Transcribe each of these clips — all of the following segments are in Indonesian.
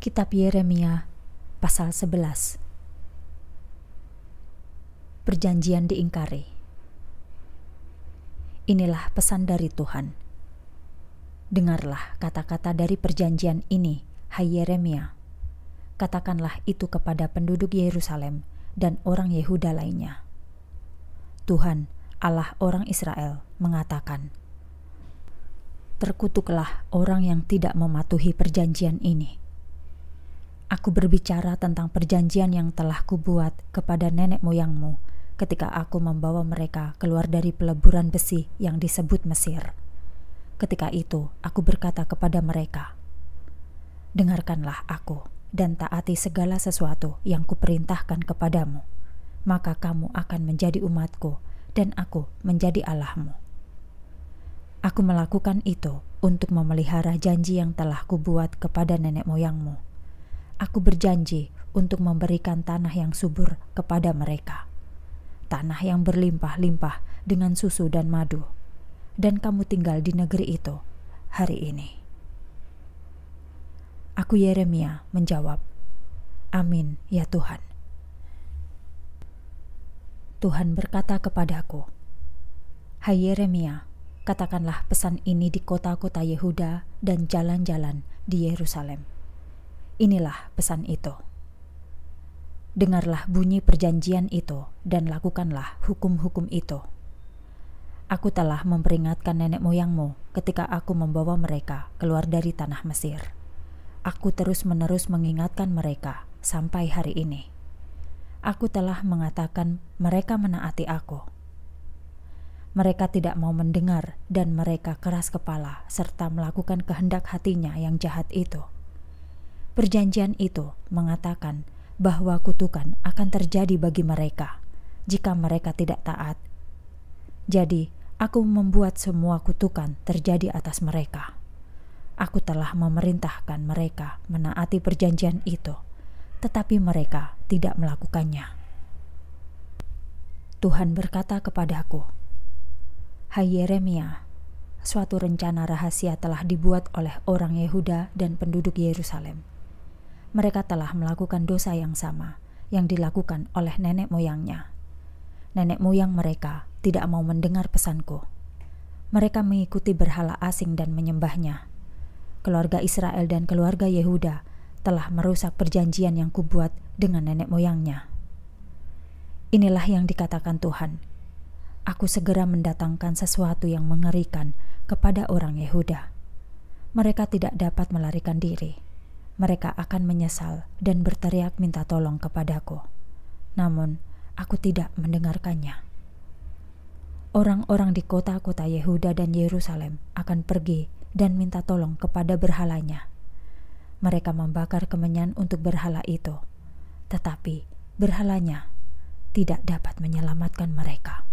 Kitab Yeremia pasal 11 Perjanjian diingkari Inilah pesan dari Tuhan Dengarlah kata-kata dari perjanjian ini Hai Yeremia Katakanlah itu kepada penduduk Yerusalem dan orang Yehuda lainnya Tuhan Allah orang Israel mengatakan Terkutuklah orang yang tidak mematuhi perjanjian ini Aku berbicara tentang perjanjian yang telah kubuat kepada nenek moyangmu ketika aku membawa mereka keluar dari peleburan besi yang disebut Mesir. Ketika itu, aku berkata kepada mereka, "Dengarkanlah aku dan taati segala sesuatu yang kuperintahkan kepadamu, maka kamu akan menjadi umatku dan aku menjadi Allahmu." Aku melakukan itu untuk memelihara janji yang telah kubuat kepada nenek moyangmu Aku berjanji untuk memberikan tanah yang subur kepada mereka, tanah yang berlimpah-limpah dengan susu dan madu, dan kamu tinggal di negeri itu hari ini. Aku Yeremia menjawab, "Amin, ya Tuhan." Tuhan berkata kepadaku, "Hai Yeremia, katakanlah pesan ini di kota-kota Yehuda dan jalan-jalan di Yerusalem." Inilah pesan itu. Dengarlah bunyi perjanjian itu dan lakukanlah hukum-hukum itu. Aku telah memperingatkan nenek moyangmu ketika aku membawa mereka keluar dari tanah Mesir. Aku terus-menerus mengingatkan mereka sampai hari ini. Aku telah mengatakan mereka menaati aku, mereka tidak mau mendengar, dan mereka keras kepala serta melakukan kehendak hatinya yang jahat itu. Perjanjian itu mengatakan bahwa kutukan akan terjadi bagi mereka jika mereka tidak taat. Jadi, aku membuat semua kutukan terjadi atas mereka. Aku telah memerintahkan mereka menaati perjanjian itu, tetapi mereka tidak melakukannya. Tuhan berkata kepadaku, "Hai Yeremia, suatu rencana rahasia telah dibuat oleh orang Yehuda dan penduduk Yerusalem." mereka telah melakukan dosa yang sama yang dilakukan oleh nenek moyangnya. Nenek moyang mereka tidak mau mendengar pesanku. Mereka mengikuti berhala asing dan menyembahnya. Keluarga Israel dan keluarga Yehuda telah merusak perjanjian yang kubuat dengan nenek moyangnya. Inilah yang dikatakan Tuhan. Aku segera mendatangkan sesuatu yang mengerikan kepada orang Yehuda. Mereka tidak dapat melarikan diri mereka akan menyesal dan berteriak minta tolong kepadaku. Namun, aku tidak mendengarkannya. Orang-orang di kota-kota Yehuda dan Yerusalem akan pergi dan minta tolong kepada berhalanya. Mereka membakar kemenyan untuk berhala itu, tetapi berhalanya tidak dapat menyelamatkan mereka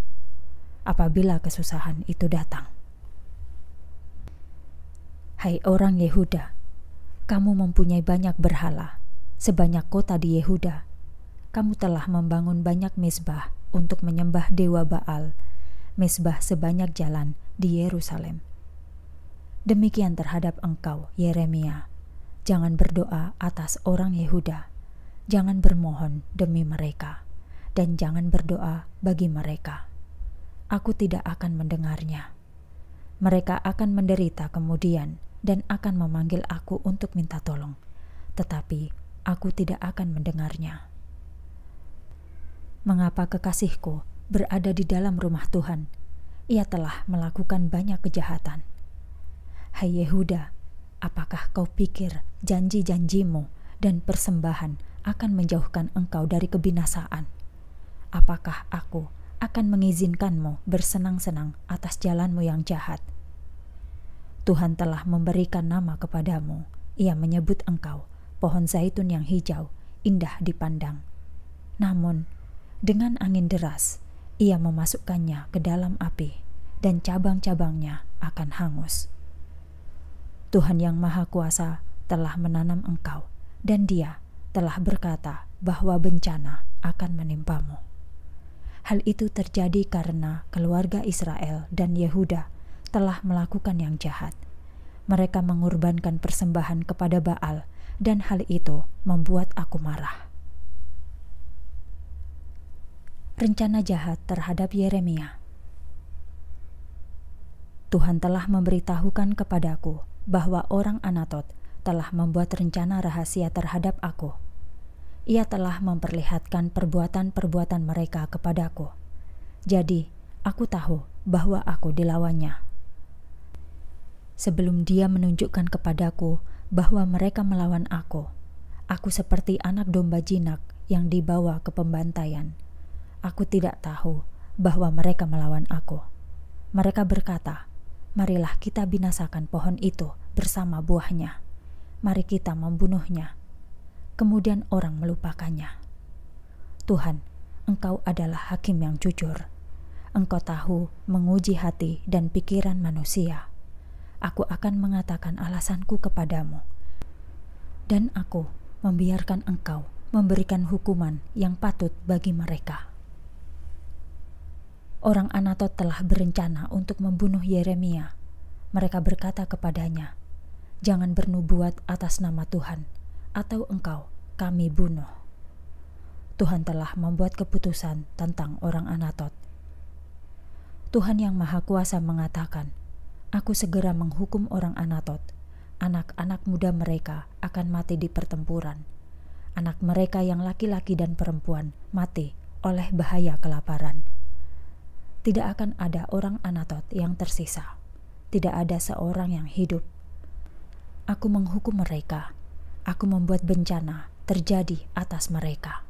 apabila kesusahan itu datang. Hai orang Yehuda, kamu mempunyai banyak berhala, sebanyak kota di Yehuda. Kamu telah membangun banyak mesbah untuk menyembah dewa Baal, mesbah sebanyak jalan di Yerusalem. Demikian terhadap engkau, Yeremia. Jangan berdoa atas orang Yehuda. Jangan bermohon demi mereka, dan jangan berdoa bagi mereka. Aku tidak akan mendengarnya. Mereka akan menderita kemudian dan akan memanggil aku untuk minta tolong, tetapi aku tidak akan mendengarnya. Mengapa kekasihku berada di dalam rumah Tuhan? Ia telah melakukan banyak kejahatan. Hai Yehuda, apakah kau pikir janji-janjimu dan persembahan akan menjauhkan engkau dari kebinasaan? Apakah aku akan mengizinkanmu bersenang-senang atas jalanmu yang jahat?' Tuhan telah memberikan nama kepadamu. Ia menyebut engkau pohon zaitun yang hijau, indah dipandang. Namun, dengan angin deras, ia memasukkannya ke dalam api, dan cabang-cabangnya akan hangus. Tuhan Yang Maha Kuasa telah menanam engkau, dan Dia telah berkata bahwa bencana akan menimpamu. Hal itu terjadi karena keluarga Israel dan Yehuda telah melakukan yang jahat. Mereka mengorbankan persembahan kepada Baal, dan hal itu membuat aku marah. Rencana jahat terhadap Yeremia. Tuhan telah memberitahukan kepadaku bahwa orang Anatot telah membuat rencana rahasia terhadap aku. Ia telah memperlihatkan perbuatan-perbuatan mereka kepadaku. Jadi, aku tahu bahwa aku dilawannya sebelum dia menunjukkan kepadaku bahwa mereka melawan aku. Aku seperti anak domba jinak yang dibawa ke pembantaian. Aku tidak tahu bahwa mereka melawan aku. Mereka berkata, "Marilah kita binasakan pohon itu bersama buahnya. Mari kita membunuhnya." Kemudian orang melupakannya. Tuhan, Engkau adalah hakim yang jujur. Engkau tahu menguji hati dan pikiran manusia aku akan mengatakan alasanku kepadamu. Dan aku membiarkan engkau memberikan hukuman yang patut bagi mereka. Orang Anatot telah berencana untuk membunuh Yeremia. Mereka berkata kepadanya, "Jangan bernubuat atas nama Tuhan, atau engkau kami bunuh." Tuhan telah membuat keputusan tentang orang Anatot. Tuhan yang Maha Kuasa mengatakan, Aku segera menghukum orang Anatot. Anak-anak muda mereka akan mati di pertempuran. Anak mereka yang laki-laki dan perempuan mati oleh bahaya kelaparan. Tidak akan ada orang Anatot yang tersisa. Tidak ada seorang yang hidup. Aku menghukum mereka. Aku membuat bencana terjadi atas mereka.